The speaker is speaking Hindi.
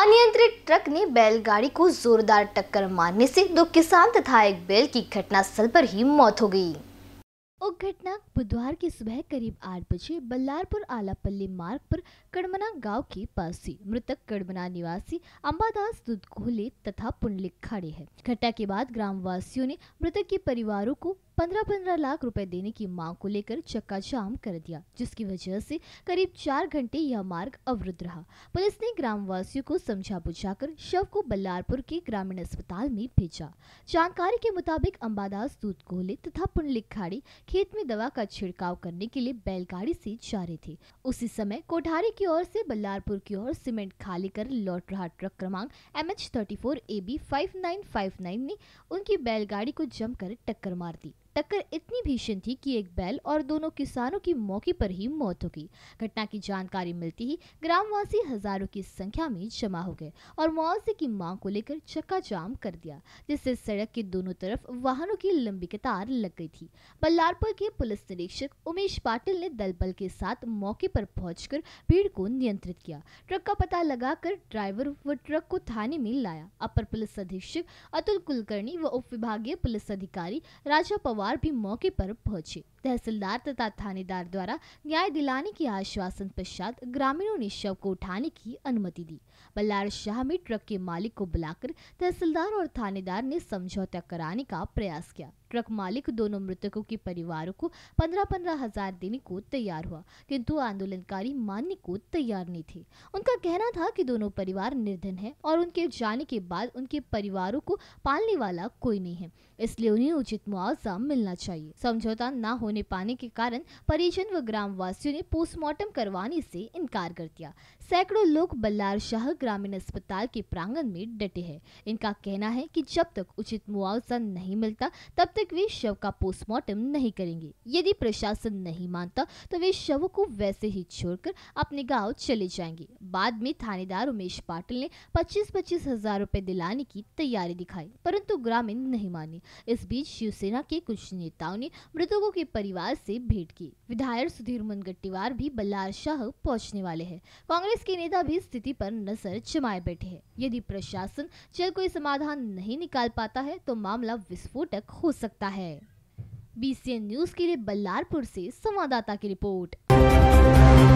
अनियंत्रित ट्रक ने बैलगाड़ी को जोरदार टक्कर मारने से दो किसान तथा एक बैल की घटना स्थल पर ही मौत हो गई उक्त घटना बुधवार की सुबह करीब आठ बजे बल्लारपुर आलापल्ली मार्ग पर कड़मना गांव के पास थी मृतक कड़मना निवासी अम्बादास दूध तथा पुंडलिक खाड़े है घटना के बाद ग्रामवासियों ने मृतक के परिवारों को पंद्रह पंद्रह लाख रुपए देने की मांग को लेकर चक्का जाम कर दिया जिसकी वजह से करीब चार घंटे यह मार्ग अवरुद्ध रहा पुलिस ने ग्रामवासियों को समझा बुझाकर शव को बल्लारपुर के ग्रामीण अस्पताल में भेजा जानकारी के मुताबिक अम्बादास दूध गोले तथा पुंडलिक खाड़ी खेत में दवा का छिड़काव करने के लिए बैलगाड़ी से जा रहे थे उसी समय कोठारी की ओर से बल्लारपुर की ओर सीमेंट खाली कर लौट रहा ट्रक क्रमांक M H thirty four five nine five nine ने उनकी बैलगाड़ी को जमकर टक्कर मार दी टक्कर इतनी भीषण थी कि एक बैल और दोनों किसानों की मौके पर ही मौत हो गई घटना की जानकारी मिलती ही ग्रामवासी हजारों की संख्या में जमा हो गए और मुआवजे की मांग को लेकर चक्का जाम कर दिया जिससे सड़क के दोनों तरफ वाहनों की लंबी कतार लग गई थी बल्लारपुर के पुलिस निरीक्षक उमेश पाटिल ने दल बल के साथ मौके पर पहुँच भीड़ को नियंत्रित किया ट्रक का पता लगाकर ड्राइवर व ट्रक को थाने में लाया अपर पुलिस अधीक्षक अतुल कुलकर्णी व उप विभागीय पुलिस अधिकारी राजा सवार भी मौके पर पहुंचे तहसीलदार तथा थानेदार द्वारा न्याय दिलाने के आश्वासन पश्चात ग्रामीणों ने शव को उठाने की अनुमति दी बल्लार शाह में ट्रक के मालिक को बुलाकर तहसीलदार और थानेदार ने समझौता कराने का प्रयास किया ट्रक मालिक दोनों मृतकों के परिवारों को पंद्रह पंद्रह हजार देने को तैयार हुआ किंतु आंदोलनकारी मानने को तैयार नहीं थे उनका कहना था कि दोनों परिवार निर्धन है और उनके जाने के बाद उनके परिवारों को पालने वाला कोई नहीं है इसलिए उन्हें उचित मुआवजा मिलना चाहिए समझौता न होने पाने के कारण परिजन व ग्रामवासियों ने पोस्टमार्टम करवाने से इनकार कर दिया सैकड़ों लोग बल्लार शाह ग्रामीण अस्पताल के प्रांगण में डटे हैं इनका कहना है कि जब तक उचित मुआवजा नहीं मिलता तब तक तक वे शव का पोस्टमार्टम नहीं करेंगे यदि प्रशासन नहीं मानता तो वे शव को वैसे ही छोड़कर अपने गाँव चले जाएंगे बाद में थानेदार उमेश पाटिल ने पच्चीस पच्चीस हजार रूपए दिलाने की तैयारी दिखाई परंतु ग्रामीण नहीं माने इस बीच शिवसेना के कुछ नेताओं ने मृतकों के परिवार से भेंट की विधायक सुधीर मुनगट्टीवार भी बल्लार शाह पहुँचने वाले है कांग्रेस के नेता भी स्थिति पर नजर जमाए बैठे है यदि प्रशासन जल्द कोई समाधान नहीं निकाल पाता है तो मामला विस्फोटक हो सकता है बीसीएन न्यूज के लिए बल्लारपुर से संवाददाता की रिपोर्ट